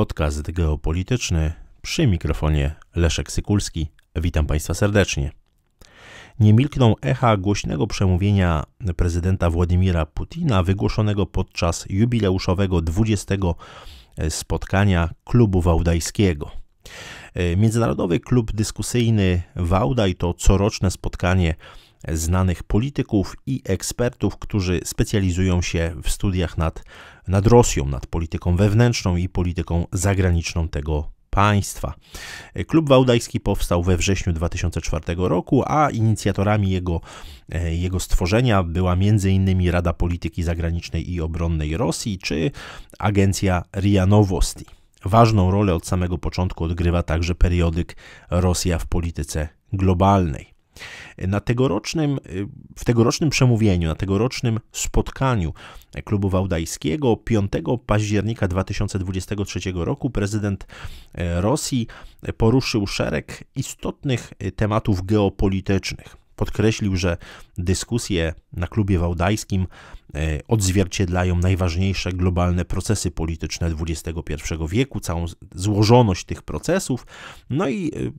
Podcast geopolityczny przy mikrofonie Leszek Sykulski. Witam Państwa serdecznie. Nie milkną echa głośnego przemówienia prezydenta Władimira Putina wygłoszonego podczas jubileuszowego 20 spotkania klubu wałdajskiego. E, Międzynarodowy klub dyskusyjny Wałdaj to coroczne spotkanie znanych polityków i ekspertów, którzy specjalizują się w studiach nad, nad Rosją, nad polityką wewnętrzną i polityką zagraniczną tego państwa. Klub Wałdajski powstał we wrześniu 2004 roku, a inicjatorami jego, e, jego stworzenia była m.in. Rada Polityki Zagranicznej i Obronnej Rosji czy agencja RIA Nowosti. Ważną rolę od samego początku odgrywa także periodyk Rosja w polityce globalnej. Na tegorocznym, y, w tegorocznym przemówieniu, na tegorocznym spotkaniu klubu wałdajskiego 5 października 2023 roku prezydent e, Rosji poruszył szereg istotnych y, tematów geopolitycznych podkreślił, że dyskusje na klubie wałdajskim e, odzwierciedlają najważniejsze globalne procesy polityczne XXI wieku, całą złożoność tych procesów. No i y,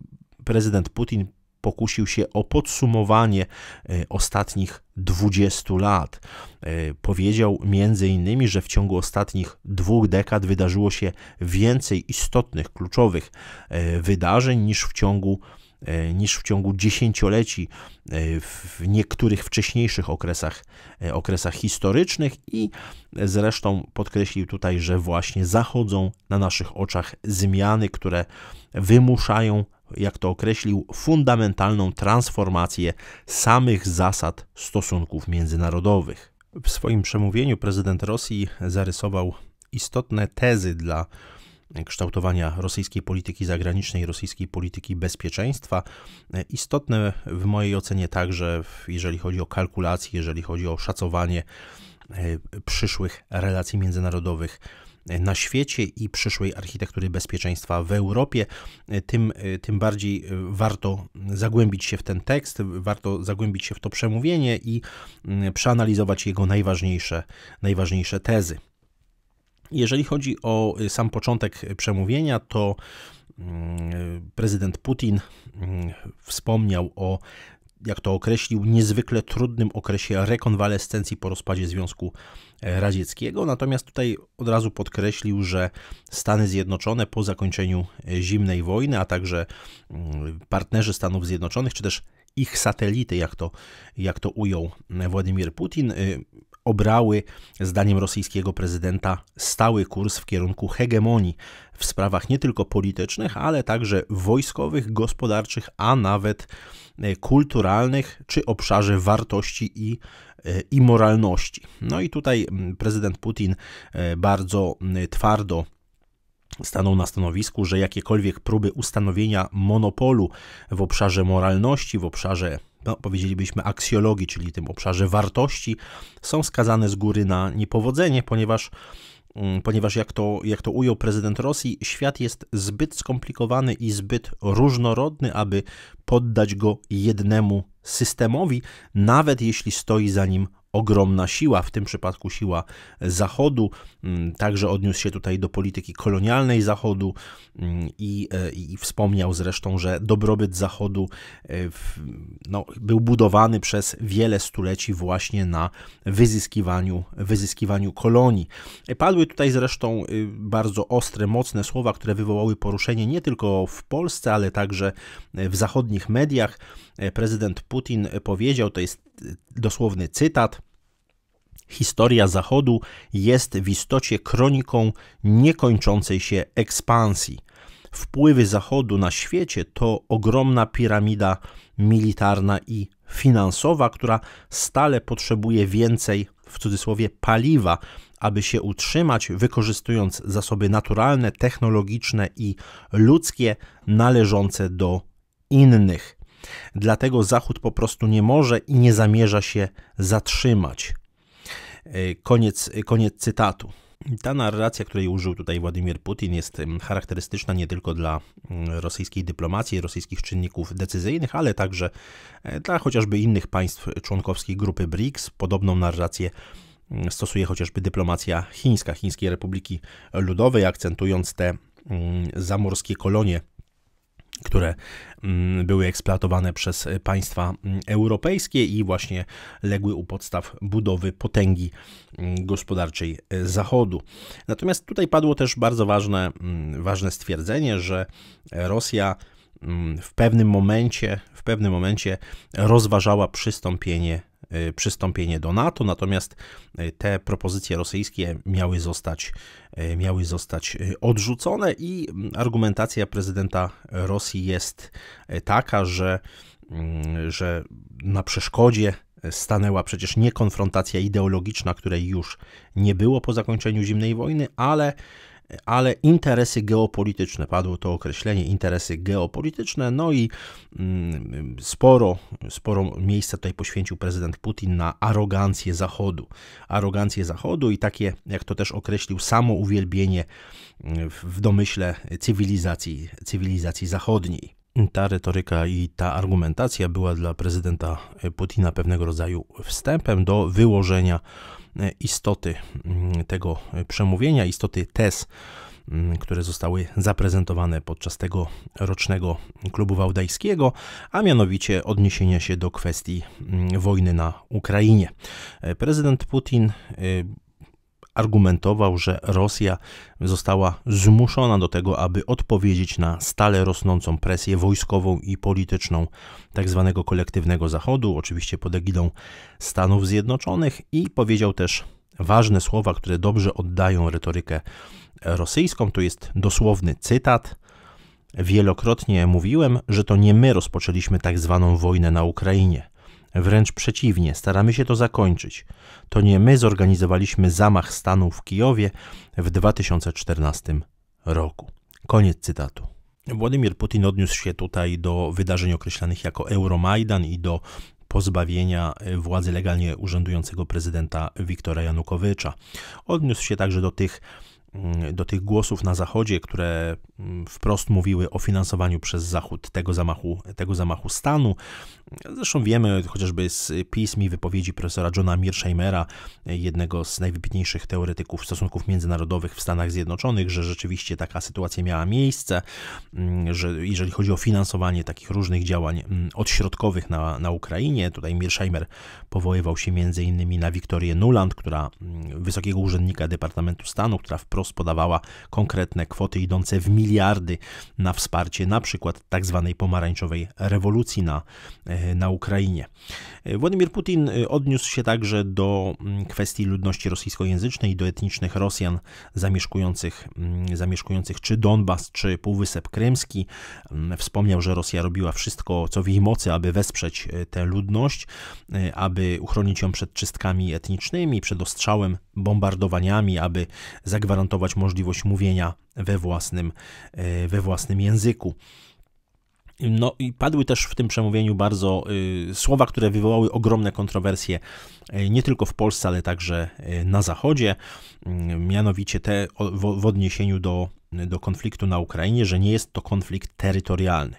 prezydent Putin pokusił się o podsumowanie e, ostatnich 20 lat. E, powiedział między innymi, że w ciągu ostatnich dwóch dekad wydarzyło się więcej istotnych, kluczowych e, wydarzeń niż w ciągu niż w ciągu dziesięcioleci w niektórych wcześniejszych okresach, okresach historycznych i zresztą podkreślił tutaj, że właśnie zachodzą na naszych oczach zmiany, które wymuszają jak to określił, fundamentalną transformację samych zasad stosunków międzynarodowych. W swoim przemówieniu prezydent Rosji zarysował istotne tezy dla kształtowania rosyjskiej polityki zagranicznej, rosyjskiej polityki bezpieczeństwa. Istotne w mojej ocenie także, jeżeli chodzi o kalkulacje, jeżeli chodzi o szacowanie e, przyszłych relacji międzynarodowych na świecie i przyszłej architektury bezpieczeństwa w Europie. Tym, e, tym bardziej e, warto zagłębić się w ten tekst, warto zagłębić się w to przemówienie i mm, przeanalizować jego najważniejsze, najważniejsze tezy. Jeżeli chodzi o e, sam początek przemówienia, to mm, prezydent Putin mm, wspomniał o jak to określił, niezwykle trudnym okresie rekonwalescencji po rozpadzie Związku e, Radzieckiego. Natomiast tutaj od razu podkreślił, że Stany Zjednoczone po zakończeniu e, zimnej wojny, a także mm, partnerzy Stanów Zjednoczonych, czy też ich satelity, jak to, jak to ujął e, Władimir Putin, obrały, zdaniem rosyjskiego prezydenta, stały kurs w kierunku hegemonii w sprawach nie tylko politycznych, ale także wojskowych, gospodarczych, a nawet e, kulturalnych czy obszarze wartości i, e, i moralności. No i tutaj prezydent Putin e, bardzo twardo stanął na stanowisku, że jakiekolwiek próby ustanowienia monopolu w obszarze moralności, w obszarze no, powiedzielibyśmy aksjologii, czyli tym obszarze wartości, są skazane z góry na niepowodzenie, ponieważ mm, ponieważ jak to, jak to ujął prezydent Rosji, świat jest zbyt skomplikowany i zbyt różnorodny, aby poddać go jednemu systemowi, nawet jeśli stoi za nim ogromna siła, w tym przypadku siła Zachodu, mm, także odniósł się tutaj do polityki kolonialnej Zachodu mm, i, e, i wspomniał zresztą, że dobrobyt Zachodu e, w, no, był budowany przez wiele stuleci właśnie na wyzyskiwaniu, wyzyskiwaniu kolonii. E, padły tutaj zresztą y, bardzo ostre, mocne słowa, które wywołały poruszenie nie tylko w Polsce, ale także w zachodnich mediach. Prezydent Putin powiedział, to jest y, dosłowny cytat, historia Zachodu jest w istocie kroniką niekończącej się ekspansji. Wpływy Zachodu na świecie to ogromna piramida militarna i finansowa, która stale potrzebuje więcej, w cudzysłowie, paliwa, aby się utrzymać, wykorzystując zasoby naturalne, technologiczne i ludzkie należące do innych. Dlatego Zachód po prostu nie może i nie zamierza się zatrzymać. E, koniec, koniec cytatu. Ta narracja, której użył tutaj Władimir Putin, jest charakterystyczna nie tylko dla mm, rosyjskiej dyplomacji, rosyjskich czynników decyzyjnych, ale także e, dla chociażby innych państw członkowskich grupy BRICS. Podobną narrację mm, stosuje chociażby dyplomacja chińska, Chińskiej Republiki Ludowej, akcentując te mm, zamorskie kolonie które mm, były eksploatowane przez e, państwa mm, europejskie i właśnie legły u podstaw budowy potęgi mm, gospodarczej e, Zachodu. Natomiast tutaj padło też bardzo ważne, ważne stwierdzenie, że Rosja Mm, w pewnym momencie, w pewnym momencie rozważała przystąpienie, y, przystąpienie do NATO, natomiast y, te propozycje rosyjskie miały zostać, y, miały zostać odrzucone i mm, argumentacja prezydenta Rosji jest taka, że, mm, że na przeszkodzie stanęła przecież nie konfrontacja ideologiczna, której już nie było po zakończeniu zimnej wojny, ale ale interesy geopolityczne, padło to określenie, interesy geopolityczne, no i mm, sporo, sporo miejsca tutaj poświęcił prezydent Putin na arogancję Zachodu. Arogancję Zachodu i takie, jak to też określił, samo uwielbienie mm, w domyśle cywilizacji, cywilizacji zachodniej ta retoryka i ta argumentacja była dla prezydenta Putina pewnego rodzaju wstępem do wyłożenia E, istoty mm, tego e, przemówienia, istoty tez, mm, które zostały zaprezentowane podczas tego rocznego klubu wałdajskiego, a mianowicie odniesienia się do kwestii mm, wojny na Ukrainie. E, prezydent Putin argumentował, że Rosja została zmuszona do tego, aby odpowiedzieć na stale rosnącą presję wojskową i polityczną tzw. Tak kolektywnego Zachodu, oczywiście pod egidą Stanów Zjednoczonych, i powiedział też ważne słowa, które dobrze oddają retorykę rosyjską. To jest dosłowny cytat. Wielokrotnie mówiłem, że to nie my rozpoczęliśmy tzw. Tak wojnę na Ukrainie. Wręcz przeciwnie, staramy się to zakończyć. To nie my zorganizowaliśmy zamach stanu w Kijowie w 2014 roku. Koniec cytatu. Władimir Putin odniósł się tutaj do wydarzeń określanych jako Euromajdan i do pozbawienia władzy legalnie urzędującego prezydenta Wiktora Janukowycza. Odniósł się także do tych mm, do tych głosów na Zachodzie, które mm, wprost mówiły o finansowaniu przez Zachód tego zamachu, tego zamachu stanu, Zresztą wiemy chociażby z pism i wypowiedzi profesora Johna Mearsheimera, jednego z najwybitniejszych teoretyków stosunków międzynarodowych w Stanach Zjednoczonych, że rzeczywiście taka sytuacja miała miejsce, mm, że jeżeli chodzi o finansowanie takich różnych działań mm, odśrodkowych na, na Ukrainie, tutaj Mearsheimer powoływał się m.in. na Wiktorię Nuland, która mm, wysokiego urzędnika Departamentu Stanu, która wprost podawała konkretne kwoty idące w miliardy na wsparcie na przykład tak zwanej pomarańczowej rewolucji na e, E, na Ukrainie. E, Władimir Putin e, odniósł się także do mm, kwestii ludności rosyjskojęzycznej, do etnicznych Rosjan zamieszkujących, mm, zamieszkujących czy Donbas, czy Półwysep Krymski. Mm, wspomniał, że Rosja robiła wszystko, co w jej mocy, aby wesprzeć tę ludność, aby uchronić ją przed czystkami etnicznymi, przed ostrzałem, bombardowaniami, aby zagwarantować możliwość mówienia we własnym, we własnym języku. No i padły też w tym przemówieniu bardzo y, słowa, które wywołały ogromne kontrowersje y, nie tylko w Polsce, ale także y, na Zachodzie. Mm, mianowicie te o, w, w, odniesieniu do, do konfliktu na Ukrainie, że nie jest to konflikt terytorialny.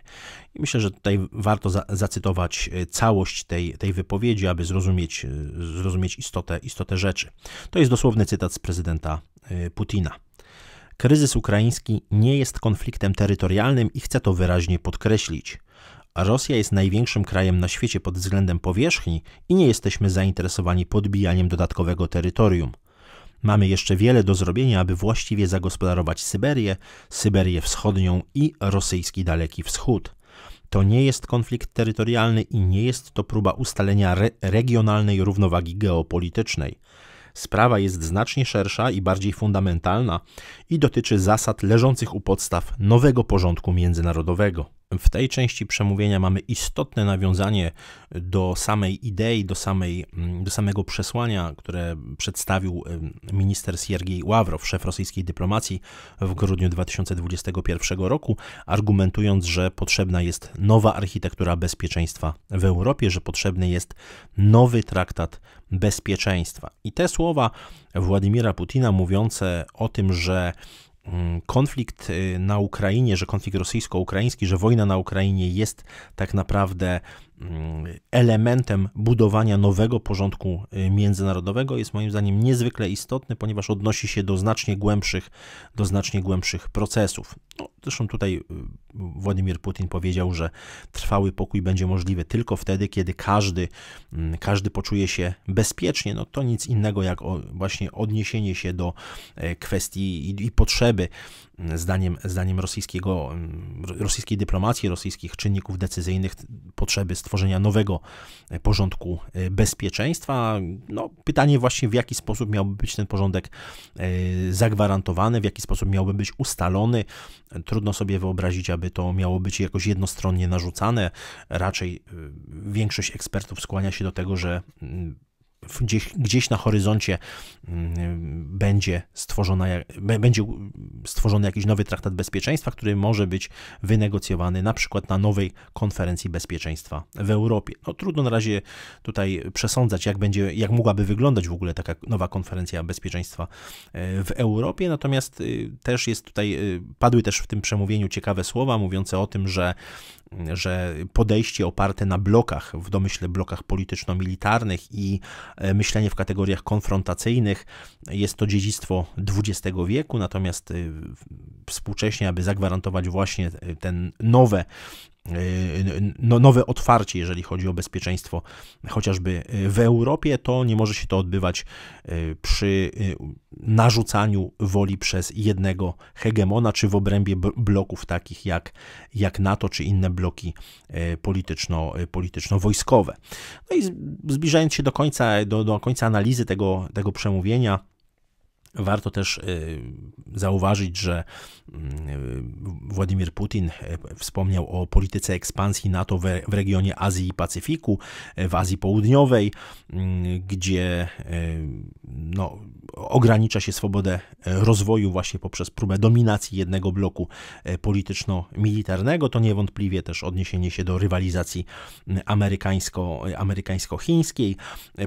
I myślę, że tutaj warto za, zacytować y, całość tej, tej wypowiedzi, aby zrozumieć, y, zrozumieć istotę, istotę rzeczy. To jest dosłowny cytat z prezydenta y, Putina. Kryzys ukraiński nie jest konfliktem terytorialnym i chcę to wyraźnie podkreślić. Rosja jest największym krajem na świecie pod względem powierzchni i nie jesteśmy zainteresowani podbijaniem dodatkowego terytorium. Mamy jeszcze wiele do zrobienia, aby właściwie zagospodarować Syberię, Syberię Wschodnią i rosyjski Daleki Wschód. To nie jest konflikt terytorialny i nie jest to próba ustalenia re regionalnej równowagi geopolitycznej. Sprawa jest znacznie szersza i bardziej fundamentalna i dotyczy zasad leżących u podstaw nowego porządku międzynarodowego. W tej części przemówienia mamy istotne nawiązanie do samej idei, do, samej, mm, do samego przesłania, które przedstawił minister Siergiej Ławrow, szef rosyjskiej dyplomacji w grudniu 2021 roku, argumentując, że potrzebna jest nowa architektura bezpieczeństwa w Europie, że potrzebny jest nowy traktat bezpieczeństwa. I te słowa Władimira Putina mówiące o tym, że Mm, konflikt y, na Ukrainie, że konflikt rosyjsko-ukraiński, że wojna na Ukrainie jest tak naprawdę Mm, elementem budowania nowego porządku y, międzynarodowego jest moim zdaniem niezwykle istotny, ponieważ odnosi się do znacznie głębszych, do znacznie głębszych procesów. No, zresztą tutaj y, Władimir Putin powiedział, że trwały pokój będzie możliwy tylko wtedy, kiedy każdy, mm, każdy poczuje się bezpiecznie. No, to nic innego jak właśnie odniesienie się do e, kwestii i, i potrzeby zdaniem, zdaniem rosyjskiego, mm, rosyjskiej dyplomacji, rosyjskich czynników decyzyjnych potrzeby stworzenia nowego porządku e, bezpieczeństwa. No, pytanie właśnie, w jaki sposób miałby być ten porządek e, zagwarantowany, w jaki sposób miałby być ustalony. Trudno sobie wyobrazić, aby to miało być jakoś jednostronnie narzucane. Raczej e, większość ekspertów skłania się do tego, że mm, gdzieś, gdzieś na horyzoncie mm, będzie, stworzona, będzie stworzony jakiś nowy traktat bezpieczeństwa, który może być wynegocjowany na przykład na nowej konferencji bezpieczeństwa w Europie. No, trudno na razie tutaj przesądzać, jak, będzie, jak mogłaby wyglądać w ogóle taka nowa konferencja bezpieczeństwa e, w Europie, natomiast y, też jest tutaj, y, padły też w tym przemówieniu ciekawe słowa mówiące o tym, że że podejście oparte na blokach, w domyśle blokach polityczno-militarnych i e, myślenie w kategoriach konfrontacyjnych jest to dziedzictwo XX wieku, natomiast e, współcześnie, aby zagwarantować właśnie e, ten nowe, e, no, nowe otwarcie, jeżeli chodzi o bezpieczeństwo, chociażby e, w Europie, to nie może się to odbywać przy narzucaniu woli przez jednego hegemona, czy w obrębie bloków takich jak, jak NATO, czy inne bloki polityczno, polityczno-wojskowe. No i zbliżając się do końca, do, do końca analizy tego, tego przemówienia, Warto też y, zauważyć, że mm, Władimir Putin e, wspomniał o polityce ekspansji NATO w regionie Azji i Pacyfiku, e, w Azji Południowej, mm, gdzie e, no, ogranicza się swobodę e, rozwoju właśnie poprzez próbę dominacji jednego bloku e, polityczno-militarnego. To niewątpliwie też odniesienie się do rywalizacji amerykańsko, e, amerykańsko-chińskiej.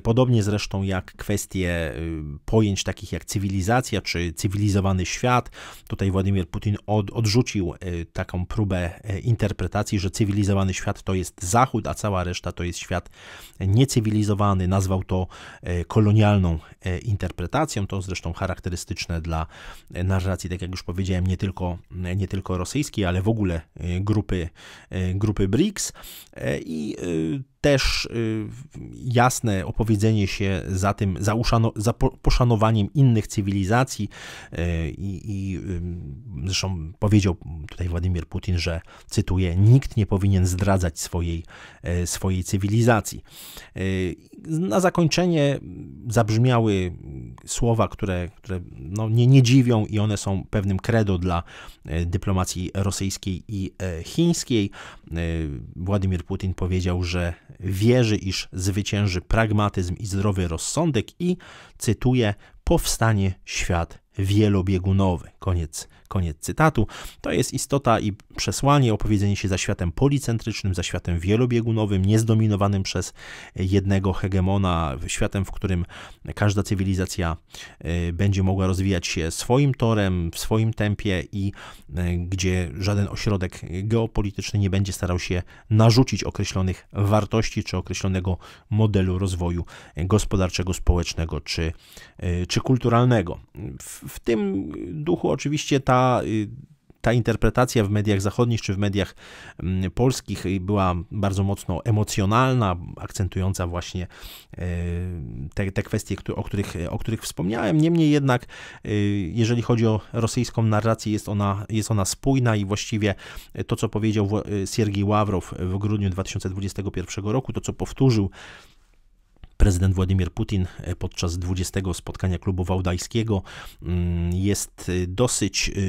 Podobnie zresztą jak kwestie y, pojęć takich jak cywilizacja czy cywilizowany świat. Tutaj Władimir Putin od, odrzucił taką próbę interpretacji, że cywilizowany świat to jest Zachód, a cała reszta to jest świat niecywilizowany. Nazwał to kolonialną interpretacją narracją. To zresztą charakterystyczne dla e, narracji, tak jak już powiedziałem, nie tylko, nie tylko rosyjskiej, ale w ogóle e, grupy, e, grupy BRICS. I też y, jasne opowiedzenie się za tym, za, uszano, za poszanowaniem innych cywilizacji y, i, i zresztą powiedział tutaj Władimir Putin, że cytuję, nikt nie powinien zdradzać swojej, e, swojej cywilizacji. Y, na zakończenie zabrzmiały słowa, które, które no, nie, nie dziwią i one są pewnym credo dla e, dyplomacji rosyjskiej i e, chińskiej. Władimir Putin powiedział, że wierzy, iż zwycięży pragmatyzm i zdrowy rozsądek i, cytuję, powstanie świat wielobiegunowy. Koniec, koniec cytatu. To jest istota i przesłanie, opowiedzenie się za światem policentrycznym, za światem wielobiegunowym, niezdominowanym przez jednego hegemona, światem, w którym każda cywilizacja e, będzie mogła rozwijać się swoim torem, w swoim tempie i e, gdzie żaden ośrodek geopolityczny nie będzie starał się narzucić określonych wartości czy określonego modelu rozwoju gospodarczego, społecznego czy, e, czy kulturalnego w tym duchu oczywiście ta y, ta interpretacja w mediach zachodnich czy w mediach mm, polskich była bardzo mocno emocjonalna, akcentująca właśnie y, te, te kwestie, o których, o których wspomniałem. Niemniej jednak, y, jeżeli chodzi o rosyjską narrację, jest ona, jest ona spójna i właściwie to, co powiedział Siergiej Ławrow w grudniu 2021 roku, to co powtórzył prezydent Władimir Putin e, podczas 20 spotkania klubu wałdajskiego mm, jest e, dosyć e,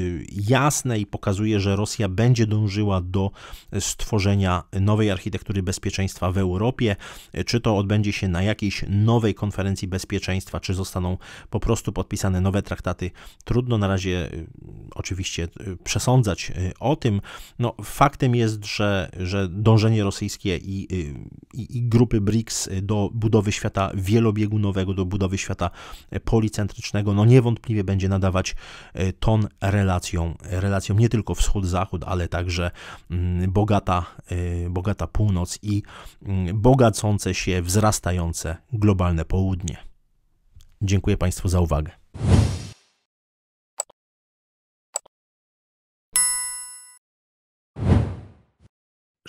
jasne i pokazuje, że Rosja będzie dążyła do stworzenia nowej architektury bezpieczeństwa w Europie. Czy to odbędzie się na jakiejś nowej konferencji bezpieczeństwa, czy zostaną po prostu podpisane nowe traktaty, trudno na razie oczywiście przesądzać o tym. No, faktem jest, że, że dążenie rosyjskie i, i, i grupy BRICS do budowy świata świata wielobiegunowego, do budowy świata e, policentrycznego, no niewątpliwie będzie nadawać e, ton relacjom, relacjom nie tylko wschód-zachód, ale także mm, bogata, e, bogata północ i mm, bogacące się, wzrastające globalne południe. Dziękuję Państwu za uwagę.